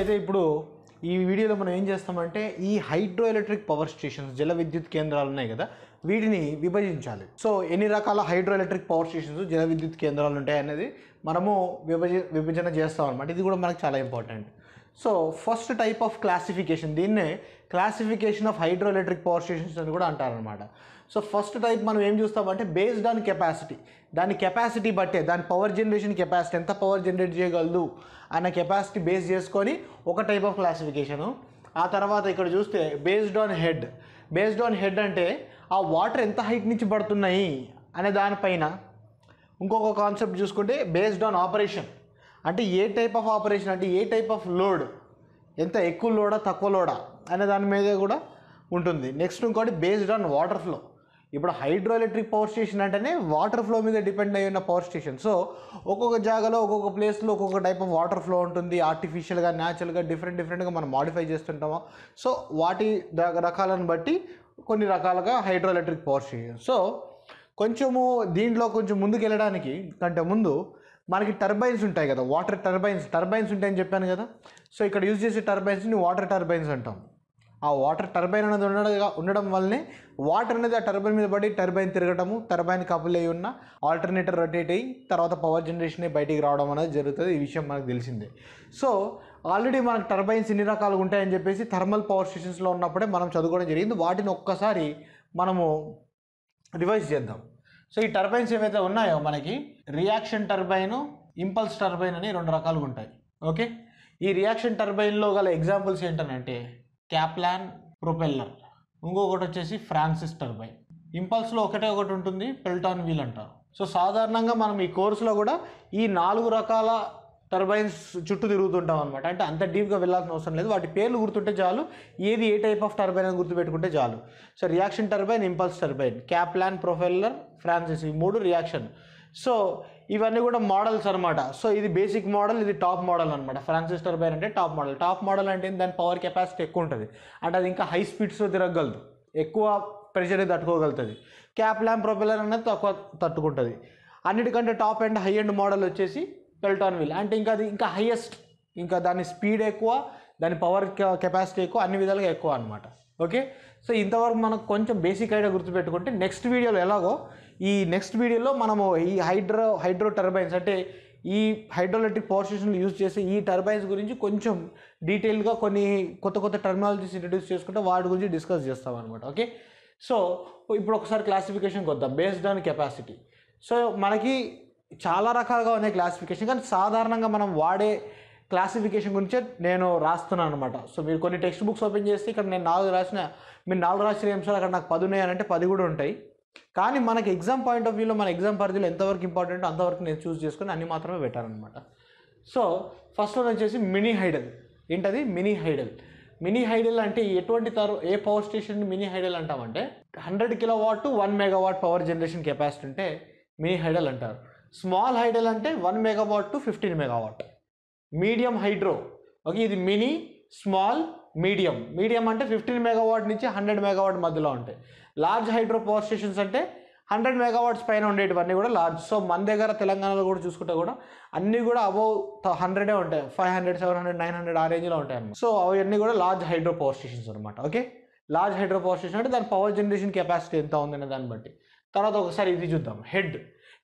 అయితే ఇప్పుడు ఈ వీడియోలో మనం ఏం చేస్తామంటే ఈ హైడ్రో ఎలక్ట్రిక్ పవర్ స్టేషన్స్ జల విద్యుత్ కేంద్రాలు ఉన్నాయి కదా వీటిని విభజించాలి సో ఎన్ని రకాల హైడ్రో ఎలక్ట్రిక్ పవర్ స్టేషన్స్ జల విద్యుత్ కేంద్రాలు ఉంటాయి అనేది మనము విభజ విభజన చేస్తాం అనమాట ఇది కూడా మనకు చాలా important so first type of classification దీన్నే classification of hydroelectric power stations అని కూడా అంటారనమాట సో ఫస్ట్ టైప్ మనం ఏం చూస్తామంటే బేస్డ్ ఆన్ కెపాసిటీ దాని కెపాసిటీ బట్టే దాని పవర్ జనరేషన్ కెపాసిటీ ఎంత పవర్ జనరేట్ చేయగలదు అన్న కెపాసిటీ బేస్ చేసుకొని ఒక టైప్ ఆఫ్ క్లాసిఫికేషను ఆ తర్వాత ఇక్కడ చూస్తే based on head based on head అంటే ఆ వాటర్ ఎంత హైట్ నుంచి పడుతున్నాయి అనే దానిపైన ఇంకొక కాన్సెప్ట్ చూసుకుంటే బేస్డ్ ఆన్ ఆపరేషన్ అంటే ఏ టైప్ ఆఫ్ ఆపరేషన్ అంటే ఏ టైప్ ఆఫ్ లోడ్ ఎంత ఎక్కువ లోడా తక్కువ లోడా అనే దాని మీద కూడా ఉంటుంది నెక్స్ట్ ఇంకోటి బేస్డ్ ఆన్ వాటర్ ఫ్లో ఇప్పుడు హైడ్రో ఎలక్ట్రిక్ పవర్ స్టేషన్ అంటేనే వాటర్ ఫ్లో మీద డిపెండ్ అయ్యి ఉన్న పవర్ స్టేషన్ సో ఒక్కొక్క జాగాలో ఒక్కొక్క ప్లేస్లో ఒక్కొక్క టైప్ ఆఫ్ వాటర్ ఫ్లో ఉంటుంది ఆర్టిఫిషియల్గా న్యాచురల్గా డిఫరెంట్ డిఫరెంట్గా మనం మాడిఫై చేస్తుంటాము సో వాటి రకాలను బట్టి కొన్ని రకాలుగా hydroelectric power station so కొంచెము దీంట్లో కొంచెం ముందుకు వెళ్ళడానికి కంటే ముందు మనకి టర్బైన్స్ ఉంటాయి కదా వాటర్ టర్బైన్స్ టర్బైన్స్ ఉంటాయని చెప్పాను కదా సో ఇక్కడ యూజ్ చేసే టర్బైన్స్ని వాటర్ టర్బైన్స్ అంటాం ఆ వాటర్ టర్బైన్ అనేది ఉండగా ఉండడం వల్లనే వాటర్ అనేది ఆ టర్బైన్ మీద పడి టర్బైన్ తిరగటము టర్బైన్ కపుల్ అయి ఉన్న ఆల్టర్నేటర్ రొటేట్ అయ్యి తర్వాత పవర్ జనరేషన్ బయటికి రావడం అనేది జరుగుతుంది ఈ విషయం మనకు తెలిసిందే సో ఆల్రెడీ మనకు టర్బైన్స్ ఎన్ని రకాలుగా ఉంటాయని చెప్పేసి థర్మల్ పవర్ స్టేషన్స్లో ఉన్నప్పుడే మనం చదువుకోవడం జరిగింది వాటిని ఒక్కసారి మనము రివైజ్ చేద్దాం సో ఈ టర్బైన్స్ ఏవైతే ఉన్నాయో మనకి రియాక్షన్ టర్బైను ఇంపల్స్ టర్బైన్ అని రెండు రకాలుగా ఉంటాయి ఓకే ఈ రియాక్షన్ టర్బైన్లో గల ఎగ్జాంపుల్స్ ఏంటనంటే క్యాప్లాన్ ప్రొపెల్లర్ ఇంకొకటి వచ్చేసి ఫ్రాన్సిస్ టర్బైన్ ఇంపల్స్లో ఒకటే ఒకటి ఉంటుంది పెల్టాన్ వీల్ అంటారు సో సాధారణంగా మనం ఈ కోర్సులో కూడా ఈ నాలుగు రకాల టర్బైన్స్ చుట్టూ తిరుగుతుంటాం అనమాట అంటే అంత డీప్గా వెళ్ళాల్సిన అవసరం లేదు వాటి పేర్లు గుర్తుంటే చాలు ఏది ఏ టైప్ ఆఫ్ టర్బైన్ అని గుర్తుపెట్టుకుంటే చాలు so reaction turbine impulse turbine Kaplan propeller Francis ఈ మూడు రియాక్షన్ సో ఇవన్నీ కూడా మోడల్స్ అనమాట సో ఇది బేసిక్ మోడల్ ఇది టాప్ మోడల్ అనమాట ఫ్రాన్సిస్ టర్బైన్ అంటే టాప్ మోడల్ టాప్ మోడల్ అంటే దాని పవర్ కెపాసిటీ ఎక్కువ ఉంటుంది అంటే అది ఇంకా హై స్పీడ్స్లో తిరగలదు ఎక్కువ ప్రెషర్ తట్టుకోగలుగుతుంది క్యాప్ ల్యాంప్ ప్రొపెలర్ అనేది తక్కువ తట్టుకుంటుంది అన్నిటికంటే top and high end model వచ్చేసి పెల్టాన్ వీల్ అంటే ఇంకా అది ఇంకా హైయెస్ట్ ఇంకా దాని స్పీడ్ ఎక్కువ దాని పవర్ కెపాసిటీ ఎక్కువ అన్ని విధాలుగా ఎక్కువ అనమాట ఓకే సో ఇంతవరకు మనం కొంచెం బేసిక్ ఐడియా గుర్తుపెట్టుకుంటే నెక్స్ట్ వీడియోలో ఎలాగో ఈ నెక్స్ట్ వీడియోలో మనము ఈ హైడ్రో హైడ్రో టర్బైన్స్ అంటే ఈ హైడ్రోలెట్రిక్ పవర్ స్టేషన్లు యూజ్ చేసే ఈ టర్బైన్స్ గురించి కొంచెం డీటెయిల్గా కొన్ని కొత్త కొత్త టెర్మినాలజీస్ ఇంట్రడ్యూస్ చేసుకుంటే వాటి గురించి డిస్కస్ చేస్తాం అనమాట ఓకే సో ఇప్పుడు ఒకసారి క్లాసిఫికేషన్కి వద్దాం బేస్డ్ ఆన్ కెపాసిటీ సో మనకి చాలా రకాలుగా ఉన్నాయి క్లాసిఫికేషన్ కానీ సాధారణంగా మనం వాడే క్లాసిఫికేషన్ గురించే నేను రాస్తున్నాను అనమాట సో మీరు కొన్ని టెక్స్ట్ బుక్స్ ఓపెన్ చేస్తే ఇక్కడ నేను నాలుగు రాసిన మీరు నాలుగు రాసిన అంశాలు అక్కడ నాకు పది ఉన్నాయి అంటే పది కూడా ఉంటాయి కానీ మనకి ఎగ్జామ్ పాయింట్ ఆఫ్ వ్యూలో మన ఎగ్జామ్ పరిధిలో ఎంతవరకు ఇంపార్టెంట్ అంతవరకు నేను చూస్ చేసుకుని అన్ని మాత్రమే పెట్టారనమాట సో ఫస్ట్ వన్ వచ్చేసి మినీ హైడల్ ఏంటది మినీ హైడల్ మినీ హైడల్ అంటే ఎటువంటి తరు ఏ పవర్ స్టేషన్ మినీ హైడల్ అంటామంటే hundred kilowatt one megawatt power generation capacity ఉంటే మినీ హైడల్ అంటారు స్మాల్ హైడల్ అంటే one megawatt to fifteen megawatt medium hydro okay ఇది మినీ స్మాల్ మీడియం మీడియం అంటే ఫిఫ్టీన్ మెగావాట్ నుంచి హండ్రెడ్ మెగావాట్ మధ్యలో ఉంటాయి large hydro power stations అంటే hundred megawatts పైన ఉండేటివన్నీ కూడా లార్జ్ సో మన దగ్గర తెలంగాణలో కూడా చూసుకుంటే కూడా అన్నీ కూడా అబౌవ్ హండ్రెడే ఉంటాయి five hundred seven hundred nine hundred ఆ రేంజ్లో ఉంటాయి అన్నమాట సో అవన్నీ కూడా లార్జ్ హైడ్రో పవర్ స్టేషన్స్ అనమాట okay large hydro power station అంటే దాని పవర్ జనరేషన్ కెపాసిటీ ఎంత ఉందనే దాన్ని బట్టి తర్వాత ఒకసారి ఇది చూద్దాం హెడ్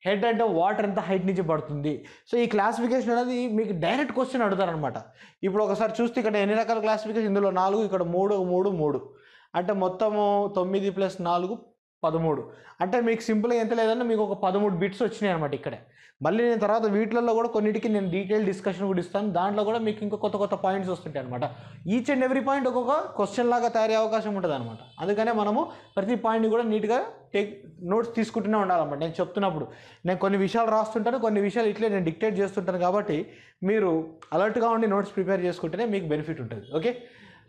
హెడ్ అంటే వాటర్ ఎంత హైట్ నుంచి పడుతుంది సో ఈ క్లాసిఫికేషన్ అనేది మీకు డైరెక్ట్ క్వశ్చన్ అడుగుతారనమాట ఇప్పుడు ఒకసారి చూస్తే ఇక్కడ ఎన్ని రకాల క్లాసిఫికేషన్ ఇందులో నాలుగు ఇక్కడ మూడు మూడు మూడు అంటే మొత్తము తొమ్మిది ప్లస్ నాలుగు పదమూడు అంటే మీకు సింపుల్గా ఎంత లేదన్నా మీకు ఒక పదమూడు బిట్స్ వచ్చినాయి అనమాట ఇక్కడే మళ్ళీ నేను తర్వాత వీటిలలో కూడా కొన్నిటికి నేను డీటెయిల్ డిస్కషన్ కూడా ఇస్తాను దాంట్లో కూడా మీకు ఇంకా కొత్త కొత్త పాయింట్స్ వస్తుంటాయి అనమాట ఈచ్ అండ్ ఎవ్రీ పాయింట్ ఒక్కొక్క క్వశ్చన్ లాగా తయారయ్యే అవకాశం ఉంటుంది అనమాట అందుకనే మనము ప్రతి పాయింట్ని కూడా నీట్గా టేక్ నోట్స్ తీసుకుంటూనే ఉండాలన్నమాట నేను చెప్తున్నప్పుడు నేను కొన్ని విషయాలు రాస్తుంటాను కొన్ని విషయాలు ఇట్లే నేను డిక్టేట్ చేస్తుంటాను కాబట్టి మీరు అలర్ట్గా ఉండి నోట్స్ ప్రిపేర్ చేసుకుంటేనే మీకు బెనిఫిట్ ఉంటుంది ఓకే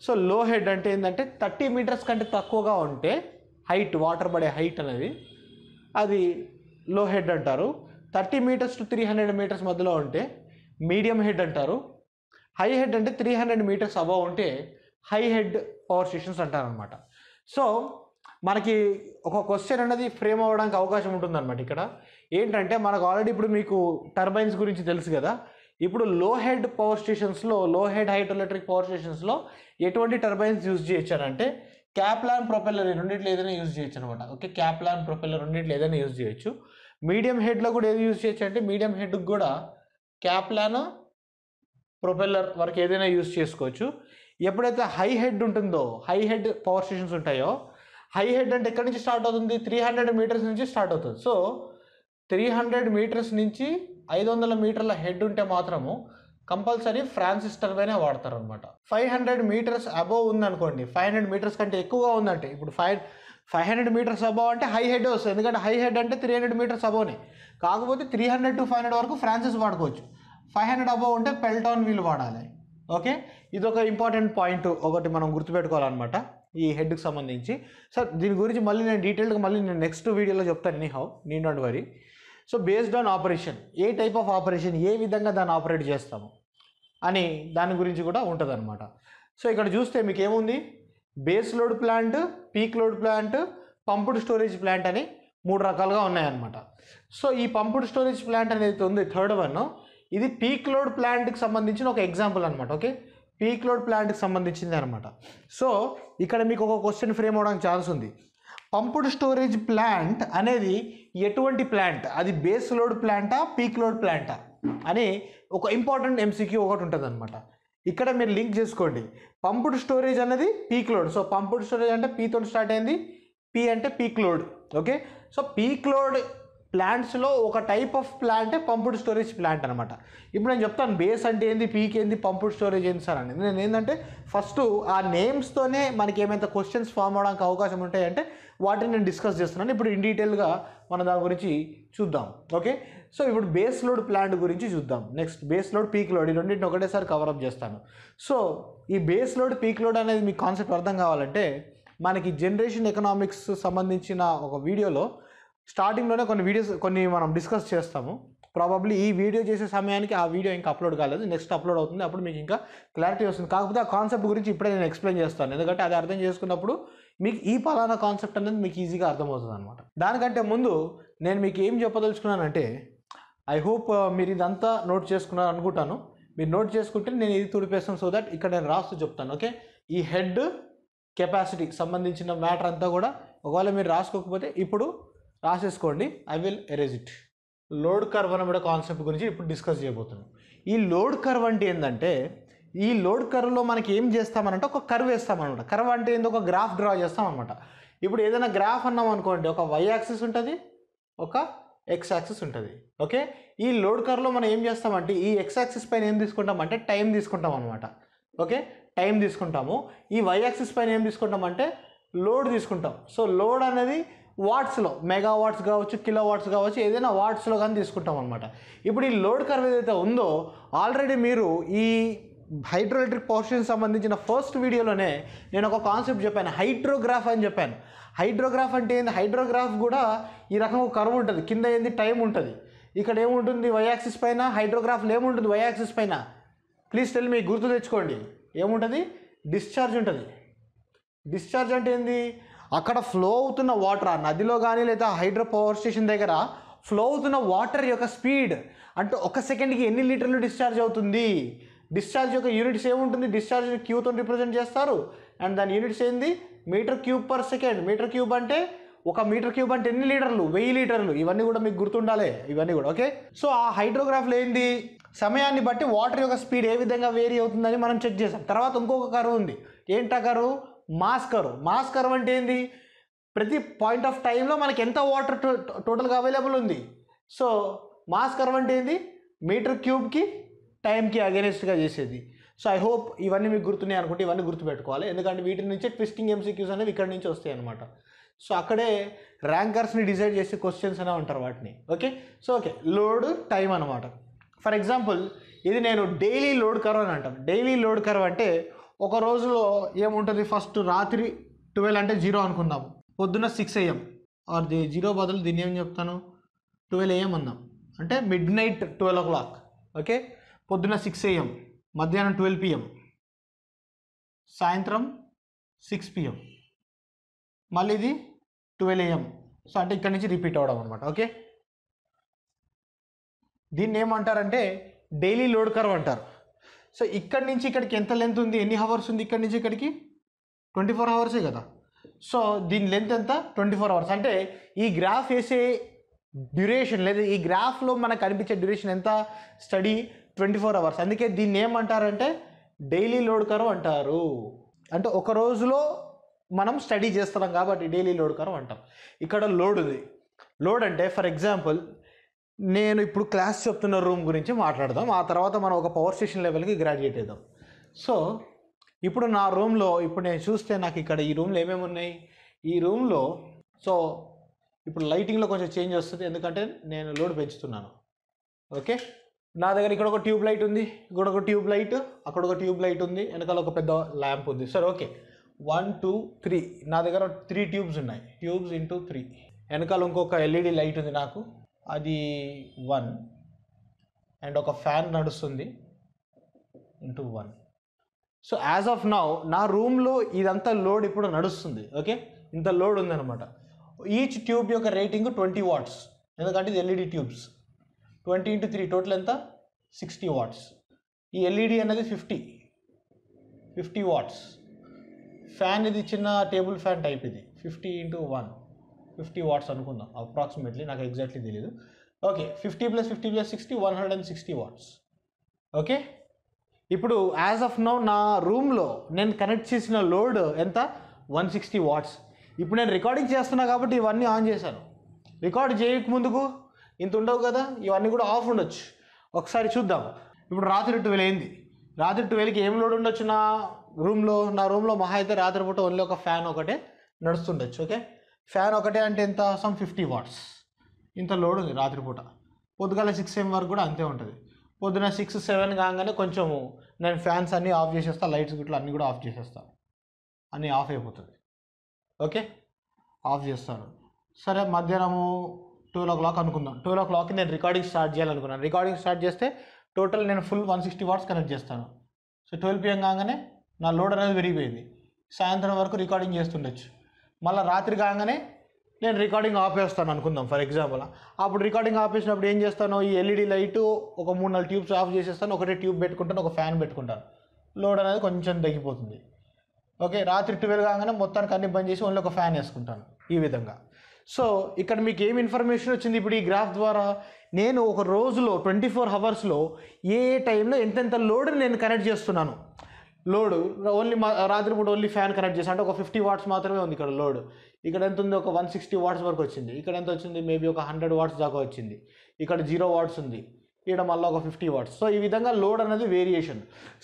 సో లో హెడ్ అంటే ఏంటంటే థర్టీ మీటర్స్ కంటే తక్కువగా ఉంటే హైట్ వాటర్ పడే హైట్ అనేది అది లో హెడ్ అంటారు thirty metres to three hundred metres మధ్యలో ఉంటే మీడియం హెడ్ అంటారు హై హెడ్ అంటే త్రీ హండ్రెడ్ మీటర్స్ అబవ్ ఉంటే హై హెడ్ పవర్ స్టేషన్స్ అంటారనమాట సో మనకి ఒక క్వశ్చన్ అనేది ఫ్రేమ్ అవ్వడానికి అవకాశం ఉంటుందన్నమాట ఇక్కడ ఏంటంటే మనకు ఆల్రెడీ ఇప్పుడు మీకు టర్బైన్స్ గురించి తెలుసు కదా ఇప్పుడు లో హెడ్ పవర్ స్టేషన్స్లో low head hydroelectric power స్టేషన్స్లో ఎటువంటి టర్బైన్స్ యూజ్ చేయొచ్చారంటే క్యాప్లాన్ ప్రొపెల్లర్ రెండింటిలో ఏదైనా యూజ్ చేయొచ్చు అనమాట ఓకే క్యాప్లాన్ ప్రొపెల్లర్ రెండింటిలో ఏదైనా యూజ్ చేయొచ్చు మీడియం హెడ్లో కూడా ఏది యూజ్ చేయొచ్చు అంటే మీడియం హెడ్కి కూడా క్యాప్లాను ప్రొపెల్లర్ వరకు ఏదైనా యూజ్ చేసుకోవచ్చు ఎప్పుడైతే హై హెడ్ ఉంటుందో హై హెడ్ పవర్ స్టేషన్స్ ఉంటాయో హై హెడ్ అంటే ఎక్కడి నుంచి స్టార్ట్ అవుతుంది త్రీ హండ్రెడ్ మీటర్స్ నుంచి స్టార్ట్ అవుతుంది సో త్రీ హండ్రెడ్ మీటర్స్ నుంచి ఐదు వందల మీటర్ల హెడ్ ఉంటే మాత్రము కంపల్సరీ ఫ్రాన్సిస్ టర్బైనే వాడతారు అనమాట ఫైవ్ హండ్రెడ్ మీటర్స్ అబోవ్ ఉందనుకోండి ఫైవ్ హండ్రెడ్ మీటర్స్ కంటే ఎక్కువగా ఉందంటే ఇప్పుడు five five hundred metres above అంటే హై హెడ్ వస్తుంది ఎందుకంటే హై హెడ్ అంటే త్రీ హండ్రెడ్ మీటర్స్ అబౌనే కాకపోతే three hundred to five hundred వరకు ఫ్రాన్సెస్ వాడుకోవచ్చు ఫైవ్ హండ్రెడ్ అబౌవ్ ఉంటే పెల్టాన్ వీల్ వాడాలి ఓకే ఇది ఒక ఇంపార్టెంట్ పాయింట్ ఒకటి మనం గుర్తుపెట్టుకోవాలన్నమాట ఈ హెడ్కి సంబంధించి సార్ దీని గురించి మళ్ళీ నేను డీటెయిల్గా మళ్ళీ నేను నెక్స్ట్ వీడియోలో చెప్తాను నీ హౌ నీ don't worry so based on operation ఏ టైప్ ఆఫ్ ఆపరేషన్ ఏ విధంగా దాన్ని ఆపరేట్ చేస్తాము అని దాని గురించి కూడా ఉంటుంది సో ఇక్కడ చూస్తే మీకు ఏముంది base load plant peak load plant pumped storage plant అని మూడు రకాలుగా ఉన్నాయన్నమాట సో ఈ పంపుడ్ స్టోరేజ్ ప్లాంట్ అనేది ఉంది థర్డ్ వన్ ఇది పీక్ లోడ్ ప్లాంట్కి సంబంధించిన ఒక ఎగ్జాంపుల్ అనమాట ఓకే పీక్ లోడ్ ప్లాంట్కి సంబంధించింది అనమాట సో ఇక్కడ మీకు ఒక క్వశ్చన్ ఫ్రేమ్ అవడానికి ఛాన్స్ ఉంది పంపుడ్ స్టోరేజ్ ప్లాంట్ అనేది ఎటువంటి ప్లాంట్ అది బేస్ లోడ్ ప్లాంటా పీక్ లోడ్ ప్లాంటా అని ఒక ఇంపార్టెంట్ ఎంసీక్యూ ఒకటి ఉంటుంది అనమాట ఇక్కడ మీరు లింక్ చేసుకోండి పంపుడ్ స్టోరేజ్ అనేది peak load so pumped storage అంటే పీతో స్టార్ట్ అయింది పీ అంటే peak load okay so peak load ప్లాంట్స్లో ఒక టైప్ ఆఫ్ ప్లాంటే పంపుడ్ స్టోరేజ్ ప్లాంట్ అనమాట ఇప్పుడు నేను చెప్తాను బేస్ అంటే ఏంది పీక్ ఏంది పంపుడ్ స్టోరేజ్ ఏంది సార్ అని నేను ఏంటంటే ఫస్ట్ ఆ నేమ్స్తోనే మనకి ఏమైతే క్వశ్చన్స్ ఫామ్ అవడానికి అవకాశం ఉంటాయంటే వాటిని నేను డిస్కస్ చేస్తున్నాను ఇప్పుడు ఇన్ డీటెయిల్గా మనం దాని గురించి చూద్దాం ఓకే సో ఇప్పుడు బేస్ లోడ్ ప్లాంట్ గురించి చూద్దాం next base load peak load ఈ రెండింటిని ఒకటేసారి కవరప్ చేస్తాను సో ఈ బేస్ లోడ్ పీక్ లోడ్ అనేది మీ కాన్సెప్ట్ అర్థం కావాలంటే మనకి జనరేషన్ ఎకనామిక్స్ సంబంధించిన ఒక వీడియోలో స్టార్టింగ్లోనే కొన్ని వీడియోస్ కొన్ని మనం డిస్కస్ చేస్తాము ప్రాబబ్లీ ఈ వీడియో చేసే సమయానికి ఆ వీడియో ఇంకా అప్లోడ్ కాలేదు నెక్స్ట్ అప్లోడ్ అవుతుంది అప్పుడు మీకు ఇంకా క్లారిటీ వస్తుంది కాకపోతే ఆ కాన్సెప్ట్ గురించి ఇప్పుడే నేను ఎక్స్ప్లెయిన్ చేస్తాను ఎందుకంటే అది అర్థం చేసుకున్నప్పుడు మీకు ఈ పలానా కాన్సెప్ట్ అనేది మీకు ఈజీగా అర్థమవుతుంది అనమాట దానికంటే ముందు నేను మీకు ఏం చెప్పదలుచుకున్నానంటే ఐ హోప్ uh, మీరు ఇదంతా నోట్ చేసుకున్నారు అనుకుంటాను మీరు నోట్ చేసుకుంటే నేను ఇది తుడిపేస్తాను సో దట్ ఇక్కడ నేను రాస్తూ చెప్తాను ఓకే ఈ హెడ్ కెపాసిటీకి సంబంధించిన మ్యాటర్ అంతా కూడా ఒకవేళ మీరు రాసుకోకపోతే ఇప్పుడు రాసేసుకోండి I will erase it load curve అనే కాన్సెప్ట్ గురించి ఇప్పుడు డిస్కస్ చేయబోతున్నాం ఈ లోడ్ కర్వ్ అంటే ఏంటంటే ఈ లోడ్ కర్వ్లో మనకి ఏం చేస్తామనంటే ఒక కర్వ్ వేస్తామన్నమాట కర్వ్ అంటే ఏంటో ఒక గ్రాఫ్ డ్రా చేస్తామన్నమాట ఇప్పుడు ఏదైనా గ్రాఫ్ అన్నాం అనుకోండి ఒక వై యాక్సిస్ ఉంటుంది ఒక ఎక్స్ యాక్సిస్ ఉంటుంది ఓకే ఈ లోడ్ కర్వ్లో మనం ఏం చేస్తామంటే ఈ ఎక్స్ యాక్సిస్ పైన ఏం తీసుకుంటామంటే టైం తీసుకుంటాం అనమాట ఓకే టైం తీసుకుంటాము ఈ వై యాక్సిస్ పైన ఏం తీసుకుంటామంటే లోడ్ తీసుకుంటాం సో లోడ్ అనేది వాట్స్లో మెగా వాట్స్ కావచ్చు కిలో వాట్స్ కావచ్చు ఏదైనా వాట్స్లో కానీ తీసుకుంటాం అనమాట ఇప్పుడు ఈ లోడ్ కర్వ్ ఏదైతే ఉందో ఆల్రెడీ మీరు ఈ హైడ్రోఎలక్ట్రిక్ పోర్షన్ సంబంధించిన ఫస్ట్ వీడియోలోనే నేను ఒక కాన్సెప్ట్ చెప్పాను హైడ్రోగ్రాఫ్ అని చెప్పాను హైడ్రోగ్రాఫ్ అంటే ఏంది హైడ్రోగ్రాఫ్ కూడా ఈ రకం కర్వ్ ఉంటుంది కింద ఏంది టైం ఉంటుంది ఇక్కడ ఏముంటుంది వైయాక్సిస్ పైన హైడ్రోగ్రాఫ్లో ఏముంటుంది వైయాక్సిస్ పైన ప్లీజ్ టెల్ మీ గుర్తు తెచ్చుకోండి ఏముంటుంది డిశ్చార్జ్ ఉంటుంది డిశ్చార్జ్ అంటే ఏంది అక్కడ ఫ్లో అవుతున్న వాటర్ ఆ నదిలో కానీ లేదా హైడ్రో పవర్ స్టేషన్ దగ్గర ఫ్లో అవుతున్న వాటర్ యొక్క స్పీడ్ అంటే ఒక సెకండ్కి ఎన్ని లీటర్లు డిశ్చార్జ్ అవుతుంది డిశ్చార్జ్ యొక్క యూనిట్స్ ఏముంటుంది డిశ్చార్జ్ క్యూతో రిప్రజెంట్ చేస్తారు అండ్ దాని యూనిట్స్ ఏంది metre cube per second metre cube అంటే ఒక మీటర్ క్యూబ్ అంటే ఎన్ని లీటర్లు వెయ్యి లీటర్లు ఇవన్నీ కూడా మీకు గుర్తుండాలి ఇవన్నీ కూడా ఓకే సో ఆ హైడ్రోగ్రాఫ్లో ఏంది సమయాన్ని బట్టి వాటర్ యొక్క స్పీడ్ ఏ విధంగా వేరీ అవుతుందని మనం చెక్ చేసాం తర్వాత ఇంకొక కరువు ఉంది ఏంటా కరువు మాస్ కర్వ్ మాస్ కర్వ్ అంటే ఏంది ప్రతి పాయింట్ ఆఫ్ టైంలో మనకి ఎంత వాటర్ టోటల్గా అవైలబుల్ ఉంది సో మాస్ కర్వ్ అంటే ఏంది మీటర్ క్యూబ్కి టైంకి అగెనిస్ట్గా చేసేది సో ఐ హోప్ ఇవన్నీ మీకు గుర్తున్నాయి అనుకుంటే ఇవన్నీ గుర్తుపెట్టుకోవాలి ఎందుకంటే వీటి నుంచే ట్విస్టింగ్ ఎంసీక్యూస్ అనేవి ఇక్కడ నుంచి వస్తాయి అనమాట సో అక్కడే ర్యాంకర్స్ని డిసైడ్ చేసే క్వశ్చన్స్ అనే ఉంటారు వాటిని okay so okay load time అనమాట ఫర్ ఎగ్జాంపుల్ ఇది నేను డైలీ లోడ్ కర్వ్ అని అంటాను డైలీ లోడ్ కర్వ్ అంటే ఒక రోజులో ఏముంటుంది ఫస్ట్ రాత్రి ట్వెల్వ్ అంటే జీరో అనుకుందాం పొద్దున్న six AM or the zero బదులు దీన్ని ఏం చెప్తాను ట్వెల్వ్ ఏఎం అందాం అంటే midnight twelve o'clock okay పొద్దున్న సిక్స్ ఏఎం మధ్యాహ్నం ట్వెల్వ్ పిఎం సాయంత్రం సిక్స్ పిఎం మళ్ళీ ఇది ట్వెల్వ్ ఏఎం సో అంటే ఇక్కడ నుంచి రిపీట్ అవడం అనమాట ఓకే దీన్ని ఏమంటారంటే డైలీ లోడ్ కర్వ్ అంటారు సో ఇక్కడి నుంచి ఇక్కడికి ఎంత లెంత్ ఉంది ఎన్ని హవర్స్ ఉంది ఇక్కడి నుంచి ఇక్కడికి ట్వంటీ ఫోర్ అవర్సే కదా సో దీని లెంత్ ఎంత ట్వంటీ ఫోర్ అవర్స్ అంటే ఈ గ్రాఫ్ వేసే డ్యూరేషన్ లేదా ఈ గ్రాఫ్లో మనకు కనిపించే డ్యూరేషన్ ఎంత స్టడీ ట్వంటీ ఫోర్ అవర్స్ అందుకే దీన్ని ఏమంటారంటే డైలీ లోడ్ కరువు అంటారు అంటే ఒక రోజులో మనం స్టడీ చేస్తున్నాం కాబట్టి డైలీ లోడ్ కర్వ్ అంటాం ఇక్కడ లోడ్ ఉంది లోడ్ అంటే ఫర్ ఎగ్జాంపుల్ నేను ఇప్పుడు క్లాస్ చెప్తున్న రూమ్ గురించి మాట్లాడదాం ఆ తర్వాత మనం ఒక పవర్ స్టేషన్ లెవెల్కి గ్రాడ్యుయేట్ అవుదాం సో ఇప్పుడు నా రూమ్లో ఇప్పుడు నేను చూస్తే నాకు ఇక్కడ ఈ రూమ్లో ఏమేమి ఉన్నాయి ఈ రూమ్లో సో ఇప్పుడు లైటింగ్లో కొంచెం చేంజ్ వస్తుంది ఎందుకంటే నేను లోడ్ పెంచుతున్నాను ఓకే నా దగ్గర ఇక్కడ ఒక ట్యూబ్ లైట్ ఉంది ఇక్కడ ఒక ట్యూబ్ లైట్ అక్కడ ఒక ట్యూబ్ లైట్ ఉంది వెనకాల ఒక పెద్ద ల్యాంప్ ఉంది సరే ఓకే వన్ టూ త్రీ నా దగ్గర త్రీ ట్యూబ్స్ ఉన్నాయి ట్యూబ్స్ ఇంటూ త్రీ వెనకాల ఇంకొక ఎల్ఈడి లైట్ e ఉంది నాకు అది వన్ అండ్ ఒక ఫ్యాన్ నడుస్తుంది into one so as of now నా రూమ్లో ఇదంతా లోడ్ ఇప్పుడు నడుస్తుంది ఓకే ఇంత లోడ్ ఉందన్నమాట ఈచ్ ట్యూబ్ యొక్క రేటింగ్ ట్వంటీ వాట్స్ ఎందుకంటే ఇది LED tubes twenty into three total ఎంత సిక్స్టీ వాట్స్ ఈ ఎల్ఈడి అనేది ఫిఫ్టీ ఫిఫ్టీ వాట్స్ ఫ్యాన్ ఇది చిన్న టేబుల్ ఫ్యాన్ టైప్ ఇది fifty into one fifty watts అనుకుందాం అప్రాక్సిమేట్లీ నాకు ఎగ్జాక్ట్లీ తెలియదు okay fifty plus fifty plus sixty one hundred and sixty watts okay ఇప్పుడు యాజ్ ఆఫ్ నౌ నా రూమ్లో నేను కనెక్ట్ చేసిన లోడ్ ఎంత వన్ సిక్స్టీ వాట్స్ ఇప్పుడు నేను రికార్డింగ్ చేస్తున్నా కాబట్టి ఇవన్నీ ఆన్ చేశాను రికార్డ్ చేయక ముందుకు ఇంత ఉండవు కదా ఇవన్నీ కూడా ఆఫ్ ఉండొచ్చు ఒకసారి చూద్దాం ఇప్పుడు రాత్రి ట్వెల్వ్ అయింది రాత్రి ట్వెల్వ్కి ఏం లోడ్ ఉండొచ్చు నా రూమ్లో నా రూమ్లో మహా అయితే రాత్రిపూట ఓన్లీ ఒక ఫ్యాన్ ఒకటే నడుస్తుండొచ్చు ఓకే ఫ్యాన్ ఒకటే అంటే ఎంత సమ్ ఫిఫ్టీ వాట్స్ ఇంత లోడ్ ఉంది రాత్రిపూట పొద్దుగాల సిక్స్ ఏం వరకు కూడా అంతే ఉంటుంది పొద్దున సిక్స్ సెవెన్ కాగానే కొంచెము నేను ఫ్యాన్స్ అన్నీ ఆఫ్ చేసేస్తా లైట్స్ గిట్లా అన్నీ కూడా ఆఫ్ చేసేస్తాను అన్నీ ఆఫ్ అయిపోతుంది ఓకే ఆఫ్ చేస్తాను సరే మధ్యాహ్నము ట్వెల్వ్ ఓ క్లాక్ అనుకుందాం ట్వెల్వ్ ఓ క్లాక్కి నేను రికార్డింగ్ స్టార్ట్ చేయాలనుకున్నాను రికార్డింగ్ స్టార్ట్ చేస్తే టోటల్ నేను full one sixty watts connect చేస్తాను సో ట్వెల్వ్ పిఎం కాగానే నా లోడ్ అనేది పెరిగిపోయింది సాయంత్రం వరకు రికార్డింగ్ చేస్తుండొచ్చు మళ్ళీ రాత్రి కాగానే నేను రికార్డింగ్ ఆపేస్తాను అనుకుందాం ఫర్ ఎగ్జాంపుల్ అప్పుడు రికార్డింగ్ ఆపేసినప్పుడు ఏం చేస్తాను ఈ ఎల్ఈడి లైట్ e ఒక మూడు నాలుగు ట్యూబ్స్ ఆఫ్ చేసేస్తాను ఒకటే ట్యూబ్ పెట్టుకుంటాను ఒక ఫ్యాన్ పెట్టుకుంటాను లోడ్ అనేది కొంచెం తగ్గిపోతుంది ఓకే రాత్రి ట్వెల్వ్ కాగానే మొత్తానికి అన్ని బంద్ చేసి ఓన్లీ ఒక ఫ్యాన్ వేసుకుంటాను ఈ విధంగా సో ఇక్కడ మీకు ఏం ఇన్ఫర్మేషన్ వచ్చింది ఇప్పుడు ఈ గ్రాఫ్ ద్వారా నేను ఒక రోజులో ట్వంటీ ఫోర్ అవర్స్లో ఏ ఏ టైంలో ఎంతెంత లోడ్ నేను కనెక్ట్ చేస్తున్నాను లోడు ఓన్లీ మా రాత్రిపూట ఓన్లీ ఫ్యాన్ కనెక్ట్ చేసి అంటే ఒక ఫిఫ్టీ వాట్స్ మాత్రమే ఉంది ఇక్కడ లోడ్ ఇక్కడ ఎంత ఉంది ఒక వన్ సిక్స్టీ వాట్స్ వరకు వచ్చింది ఇక్కడ ఎంత వచ్చింది మేబీ ఒక హండ్రెడ్ వాట్స్ దాకా వచ్చింది ఇక్కడ జీరో వాట్స్ ఉంది ఇక్కడ మళ్ళీ ఒక ఫిఫ్టీ వాట్స్ సో ఈ విధంగా లోడ్ అనేది వేరియేషన్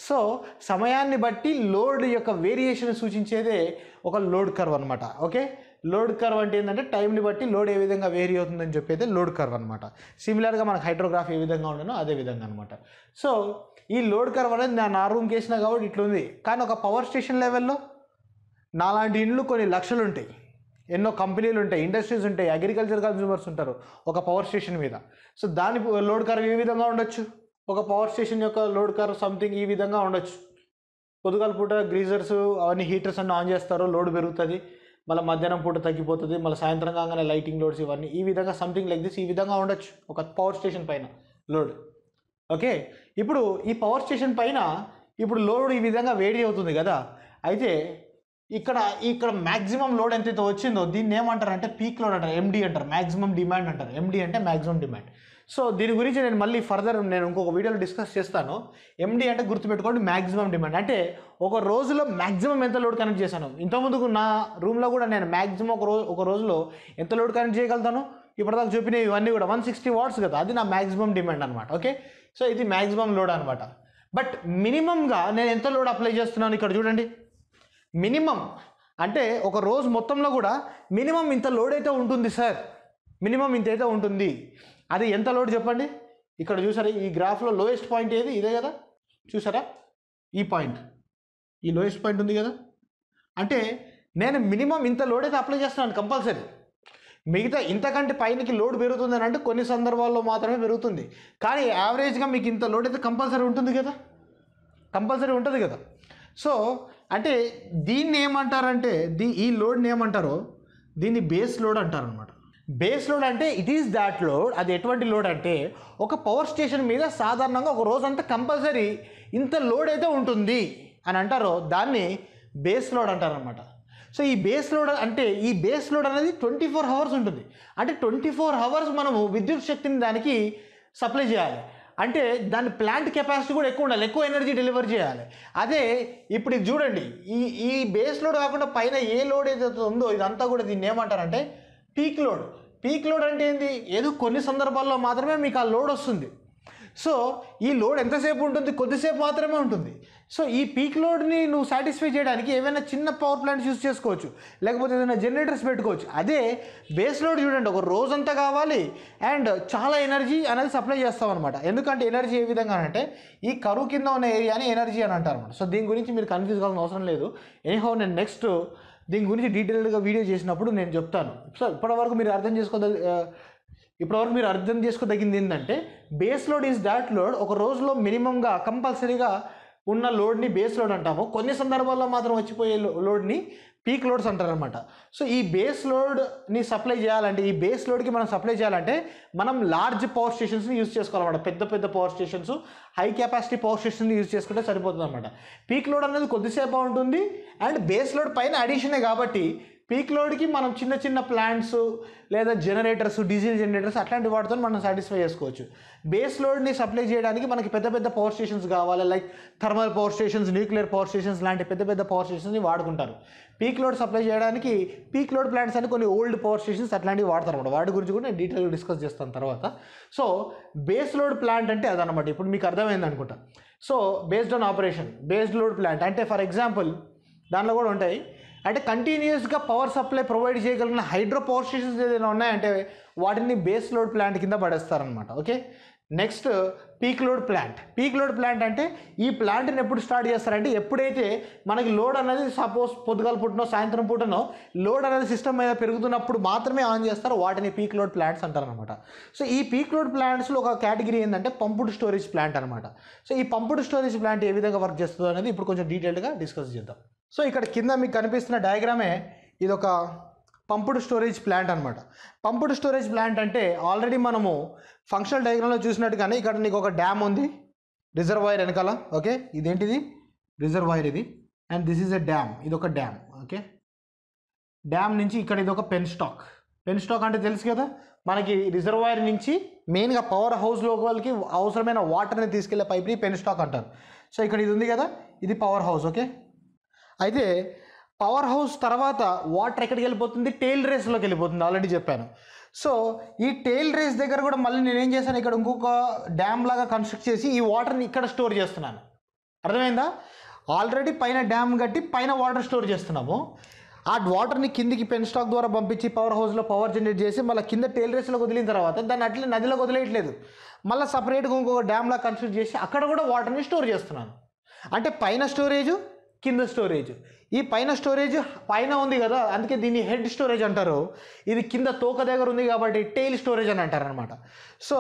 సో సమయాన్ని బట్టి లోడ్ యొక్క వేరియేషన్ సూచించేదే ఒక లోడ్ కర్వ్ అనమాట ఓకే లోడ్ కర్వ్ అంటే ఏంటంటే టైంని బట్టి లోడ్ ఏ విధంగా వేరీ అవుతుందని చెప్పేది లోడ్ కర్వ్ అనమాట సిమిలర్గా మనకు హైడ్రోగ్రాఫ్ ఏ విధంగా ఉండేనో అదే విధంగా అనమాట సో ఈ లోడ్ కర్వ్ అనేది నేను నా రూమ్కి వేసినా కాబట్టి ఇట్లుంది కానీ ఒక పవర్ స్టేషన్ లెవెల్లో నాలాంటి ఇండ్లు కొన్ని లక్షలు ఉంటాయి ఎన్నో కంపెనీలు ఉంటాయి ఇండస్ట్రీస్ ఉంటాయి అగ్రికల్చర్ కన్సూమర్స్ ఉంటారు ఒక పవర్ స్టేషన్ మీద సో దాని లోడ్ కర్వ్ ఏ విధంగా ఉండొచ్చు ఒక పవర్ స్టేషన్ యొక్క లోడ్ కర్వ్ సంథింగ్ ఈ విధంగా ఉండొచ్చు పొద్దుగాల పూట గ్రీజర్స్ అవన్నీ హీటర్స్ అన్నీ ఆన్ చేస్తారు లోడ్ పెరుగుతుంది మళ్ళీ మధ్యాహ్నం పూట తగ్గిపోతుంది మళ్ళీ సాయంత్రం కాగానే లైటింగ్ లోడ్స్ ఇవన్నీ ఈ విధంగా సంథింగ్ లైక్ దిస్ ఈ విధంగా ఉండొచ్చు ఒక పవర్ స్టేషన్ పైన లోడ్ ఓకే ఇప్పుడు ఈ పవర్ స్టేషన్ పైన ఇప్పుడు లోడ్ ఈ విధంగా వేడి అవుతుంది కదా అయితే ఇక్కడ ఇక్కడ మ్యాక్సిమం లోడ్ ఎంతైతే వచ్చిందో దీన్ని అంటే పీక్ లోడ్ అంటారు ఎండి అంటారు మ్యాక్సిమం డిమాండ్ అంటారు ఎండి అంటే మ్యాక్సిమం డిమాండ్ సో దీని గురించి నేను మళ్ళీ ఫర్దర్ నేను ఇంకొక వీడియోలో డిస్కస్ చేస్తాను ఎండి అంటే గుర్తుపెట్టుకోండి మ్యాక్సిమం డిమాండ్ అంటే ఒక రోజులో మ్యాక్సిమం ఎంత లోడ్ కనెక్ట్ చేశాను ఇంతకుముందుకు నా రూమ్లో కూడా నేను మ్యాక్సిమం ఒక రోజు ఒక రోజులో ఎంత లోడ్ కనెక్ట్ చేయగలుగుతాను ఇప్పటిదాకా చూపిన ఇవన్నీ కూడా వన్ సిక్స్టీ వాట్స్ కదా అది నా మ్యాక్సిమం డిమాండ్ అనమాట ఓకే సో ఇది మ్యాక్సిమం లోడ్ అనమాట బట్ మినిమంగా నేను ఎంత లోడ్ అప్లై చేస్తున్నాను ఇక్కడ చూడండి మినిమం అంటే ఒక రోజు మొత్తంలో కూడా మినిమం ఇంత లోడ్ అయితే ఉంటుంది సార్ మినిమం ఇంత అయితే ఉంటుంది అది ఎంత లోడ్ చెప్పండి ఇక్కడ చూసారా ఈ గ్రాఫ్లో లోయెస్ట్ పాయింట్ ఏది ఇదే కదా చూసారా ఈ పాయింట్ ఈ లోయెస్ట్ పాయింట్ ఉంది కదా అంటే నేను మినిమం ఇంత లోడ్ అయితే అప్లై చేస్తున్నాను కంపల్సరీ మిగతా ఇంతకంటే పైనకి లోడ్ పెరుగుతుందని అంటే కొన్ని సందర్భాల్లో మాత్రమే పెరుగుతుంది కానీ యావరేజ్గా మీకు ఇంత లోడ్ అయితే కంపల్సరీ ఉంటుంది కదా కంపల్సరీ ఉంటుంది కదా సో అంటే దీన్ని ఏమంటారంటే దీ ఈ లోడ్ని ఏమంటారో దీన్ని బేస్ లోడ్ అంటారనమాట బేస్ లోడ్ అంటే ఇట్ ఈస్ దాట్ లోడ్ అది ఎటువంటి లోడ్ అంటే ఒక పవర్ స్టేషన్ మీద సాధారణంగా ఒక రోజంతా కంపల్సరీ ఇంత లోడ్ అయితే ఉంటుంది అని అంటారో దాన్ని బేస్ లోడ్ అంటారనమాట సో ఈ బేస్ లోడ్ అంటే ఈ బేస్ లోడ్ అనేది ట్వంటీ ఫోర్ అవర్స్ ఉంటుంది అంటే ట్వంటీ ఫోర్ అవర్స్ మనము విద్యుత్ శక్తిని దానికి సప్లై చేయాలి అంటే దాని ప్లాంట్ కెపాసిటీ కూడా ఎక్కువ ఉండాలి ఎక్కువ ఎనర్జీ డెలివర్ చేయాలి అదే ఇప్పుడు ఇది చూడండి ఈ ఈ బేస్ లోడ్ కాకుండా పైన ఏ లోడ్ ఏదైతే ఉందో ఇదంతా కూడా దీన్ని ఏమంటారంటే పీక్ లోడ్ పీక్ లోడ్ అంటే ఏంది ఏదో కొన్ని సందర్భాల్లో మాత్రమే మీకు ఆ లోడ్ వస్తుంది సో ఈ లోడ్ ఎంతసేపు ఉంటుంది కొద్దిసేపు మాత్రమే ఉంటుంది సో ఈ పీక్ లోడ్ని నువ్వు సాటిస్ఫై చేయడానికి ఏమైనా చిన్న పవర్ ప్లాంట్స్ యూస్ చేసుకోవచ్చు లేకపోతే ఏదైనా జనరేటర్స్ పెట్టుకోవచ్చు అదే బేస్ లోడ్ చూడండి ఒక రోజంతా కావాలి అండ్ చాలా ఎనర్జీ అనేది సప్లై చేస్తాం అనమాట ఎందుకంటే ఎనర్జీ ఏ విధంగా అంటే ఈ కరువు కింద ఉన్న ఏరియాని ఎనర్జీ అని అంటారు అనమాట సో దీని గురించి మీరు కన్ఫ్యూజ్ కావాల్సిన అవసరం లేదు ఎనీహౌ నేను నెక్స్ట్ దీని గురించి డీటెయిల్డ్గా వీడియో చేసినప్పుడు నేను చెప్తాను సో ఇప్పటివరకు మీరు అర్థం చేసుకోగల ఇప్పటివరకు మీరు అర్థం చేసుకోదగింది ఏంటంటే base load is that load ఒక రోజులో మినిమంగా కంపల్సరీగా ఉన్న లోడ్ని బేస్ లోడ్ అంటాము కొన్ని సందర్భాల్లో మాత్రం వచ్చిపోయే లోడ్ని పీక్ లోడ్స్ అంటారనమాట సో ఈ బేస్ లోడ్ని సప్లై చేయాలంటే ఈ బేస్ లోడ్కి మనం సప్లై చేయాలంటే మనం లార్జ్ పవర్ స్టేషన్స్ని యూజ్ చేసుకోవాలన్నమాట పెద్ద పెద్ద power stations high capacity power స్టేషన్ని యూజ్ చేసుకుంటే సరిపోతుంది అనమాట పీక్ లోడ్ అనేది కొద్దిసేపు ఉంటుంది అండ్ బేస్ లోడ్ పైన అడిషనే కాబట్టి పీక్ లోడ్కి మనం చిన్న చిన్న ప్లాంట్స్ లేదా జనరేటర్స్ డీజిల్ జనరేటర్స్ అట్లాంటి వాటితో మనం సాటిస్ఫై చేసుకోవచ్చు బేస్ లోడ్ని సప్లై చేయడానికి మనకి పెద్ద పెద్ద పవర్ స్టేషన్స్ కావాలి like thermal power stations nuclear power stations లాంటి పెద్ద పెద్ద పవర్ స్టేషన్స్ని వాడుకుంటారు పీక్ లోడ్ సప్లై చేయడానికి పీక్ లోడ్ ప్లాంట్స్ అని కొన్ని ఓల్డ్ పవర్ స్టేషన్స్ అట్లాంటివి వాడతారు అనమాట వాటి గురించి కూడా నేను డీటెయిల్గా డిస్కస్ చేస్తాను తర్వాత సో బేస్ లోడ్ ప్లాంట్ అంటే అదనమాట ఇప్పుడు మీకు అర్థమైంది అనుకుంటా so based on operation based load plant అంటే ఫర్ ఎగ్జాంపుల్ దానిలో కూడా ఉంటాయి అంటే కంటిన్యూస్గా పవర్ సప్లై ప్రొవైడ్ చేయగలిగిన హైడ్రో పవర్ స్టేషన్స్ ఏదైనా ఉన్నాయంటే వాటిని బేస్ లోడ్ ప్లాంట్ కింద పడేస్తారనమాట okay next peak load plant peak load plant అంటే ఈ ప్లాంట్ని ఎప్పుడు స్టార్ట్ చేస్తారంటే ఎప్పుడైతే మనకి లోడ్ అనేది సపోజ్ పొద్దుగాల పుట్టినో సాయంత్రం పుట్టినో లోడ్ అనేది సిస్టమ్ మీద పెరుగుతున్నప్పుడు మాత్రమే ఆన్ చేస్తారు వాటిని పీక్ లోడ్ ప్లాంట్స్ అంటారనమాట సో ఈ పీక్ లోడ్ ప్లాంట్స్లో ఒక కేటగిరీ ఏంటంటే పంపుడ్ స్టోరేజ్ ప్లాంట్ అనమాట సో ఈ పంపుడ్ స్టోరేజ్ ప్లాంట్ ఏ విధంగా వర్క్ చేస్తుందో అనేది ఇప్పుడు కొంచెం డీటెయిల్డ్గా డిస్కస్ చేద్దాం సో ఇక్కడ కింద మీకు కనిపిస్తున్న డయాగ్రామే ఇది ఒక పంపుడు స్టోరేజ్ ప్లాంట్ అనమాట పంపుడు స్టోరేజ్ ప్లాంట్ అంటే ఆల్రెడీ మనము ఫంక్షనల్ డయాగ్రామ్లో చూసినట్టుగానే ఇక్కడ నీకు ఒక డ్యామ్ ఉంది రిజర్వాయర్ వెనకాల ఓకే ఇదేంటిది రిజర్వాయర్ ఇది and this is a dam ఇదొక డ్యామ్ ఓకే డ్యామ్ నుంచి ఇక్కడ ఇది ఒక పెన్ స్టాక్ పెన్ స్టాక్ అంటే తెలుసు కదా మనకి రిజర్వాయర్ నుంచి మెయిన్గా పవర్ హౌస్ లోకల్కి అవసరమైన వాటర్ని తీసుకెళ్లే పైప్ని పెన్ స్టాక్ అంటారు సో ఇక్కడ ఇది ఉంది కదా ఇది పవర్ హౌస్ ఓకే అయితే పవర్ హౌస్ తర్వాత వాటర్ ఎక్కడికి వెళ్ళిపోతుంది టెయిల్ రేస్లోకి వెళ్ళిపోతుంది ఆల్రెడీ చెప్పాను సో ఈ టెయిల్ రేస్ దగ్గర కూడా మళ్ళీ నేనేం చేశాను ఇక్కడ ఇంకొక డ్యామ్ లాగా కన్స్ట్రక్ట్ చేసి ఈ వాటర్ని ఇక్కడ స్టోర్ చేస్తున్నాను అర్థమైందా ఆల్రెడీ పైన డ్యామ్ కట్టి పైన వాటర్ స్టోర్ చేస్తున్నాము ఆ వాటర్ని కిందికి పెన్ స్టాక్ ద్వారా పంపించి పవర్ హౌస్లో పవర్ జనరేట్ చేసి మళ్ళీ కింద టెయిల్ రేస్లోకి వదిలిన తర్వాత దాన్ని అట్లే నదిలోకి వదిలేయట్లేదు మళ్ళీ సపరేట్గా ఇంకొక డ్యామ్లా కన్స్ట్రక్ట్ చేసి అక్కడ కూడా వాటర్ని స్టోర్ చేస్తున్నాను అంటే పైన స్టోరేజు కింద స్టోరేజ్ ఈ పైన స్టోరేజ్ పైన ఉంది కదా అందుకే దీన్ని హెడ్ స్టోరేజ్ అంటారు ఇది కింద తోక దగ్గర ఉంది కాబట్టి టెయిల్ స్టోరేజ్ అని అంటారు అనమాట సో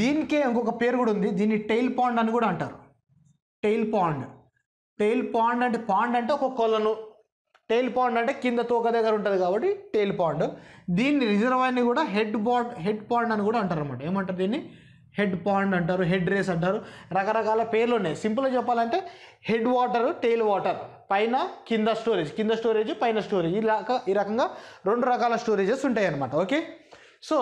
దీనికే ఇంకొక పేరు కూడా ఉంది దీన్ని టెయిల్ పాండ్ అని కూడా అంటారు టెయిల్ పాండ్ టెయిల్ పాండ్ అంటే పాండ్ అంటే ఒక కొలను టెయిల్ పాండ్ అంటే కింద తోక దగ్గర ఉంటుంది కాబట్టి టెయిల్ పాండ్ దీన్ని రిజర్వాయర్ని కూడా హెడ్ పాండ్ హెడ్ పాండ్ అని కూడా అంటారు అనమాట ఏమంటారు దీన్ని హెడ్ పాండ్ అంటారు హెడ్ రేస్ అంటారు రకరకాల పేర్లు ఉన్నాయి సింపుల్గా చెప్పాలంటే హెడ్ వాటర్ టెయిల్ వాటర్ పైన కింద స్టోరేజ్ కింద స్టోరేజ్ పైన స్టోరేజ్ రక ఈ రకంగా రెండు రకాల స్టోరేజెస్ ఉంటాయి అనమాట ఓకే సో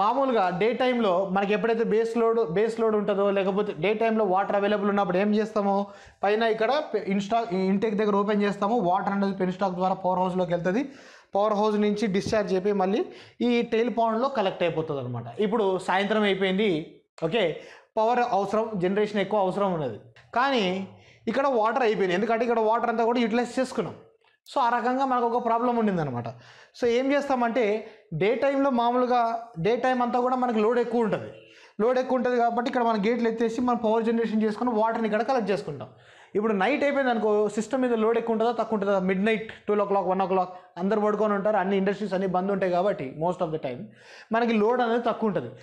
మామూలుగా డే టైంలో మనకి ఎప్పుడైతే బేస్ లోడ్ బేస్ లోడ్ ఉంటుందో లేకపోతే డే టైంలో వాటర్ అవైలబుల్ ఉన్నప్పుడు ఏం చేస్తాము పైన ఇక్కడ ఇన్స్టా ఇంటెక్ దగ్గర ఓపెన్ చేస్తాము వాటర్ అనేది పెన్ స్టాక్ ద్వారా పవర్ హౌస్లోకి వెళ్తుంది పవర్ హౌస్ నుంచి డిశ్చార్జ్ చెప్పి మళ్ళీ ఈ టెయిల్ పాండ్లో కలెక్ట్ అయిపోతుంది అనమాట ఇప్పుడు సాయంత్రం అయిపోయింది ఓకే పవర్ అవసరం జనరేషన్ ఎక్కువ అవసరం ఉన్నది కానీ ఇక్కడ వాటర్ అయిపోయింది ఎందుకంటే ఇక్కడ వాటర్ అంతా కూడా యూటిలైజ్ చేసుకున్నాం సో ఆ రకంగా మనకు ఒక ప్రాబ్లం ఉండిందనమాట సో ఏం చేస్తామంటే డే టైంలో మామూలుగా డే టైం అంతా కూడా మనకి లోడ్ ఎక్కువ ఉంటుంది లోడ్ ఎక్కువ ఉంటుంది కాబట్టి ఇక్కడ మన గేట్లు ఎత్తేసి మనం పవర్ జనరేషన్ చేసుకుని వాటర్ని ఇక్కడ కలెక్ట్ చేసుకుంటాం ఇప్పుడు నైట్ అయిపోయింది అనుకో సిస్టమ్ మీద లోడ్ ఎక్కువ ఉంటుందా తక్కువ ఉంటుందా midnight twelve o'clock one o'clock అందరు పడుకొని ఉంటారు అన్ని ఇండస్ట్రీస్ అన్ని బంద్ ఉంటాయి కాబట్టి మోస్ట్ ఆఫ్ ద టైం మనకి లోడ్ అనేది తక్కువ ఉంటుంది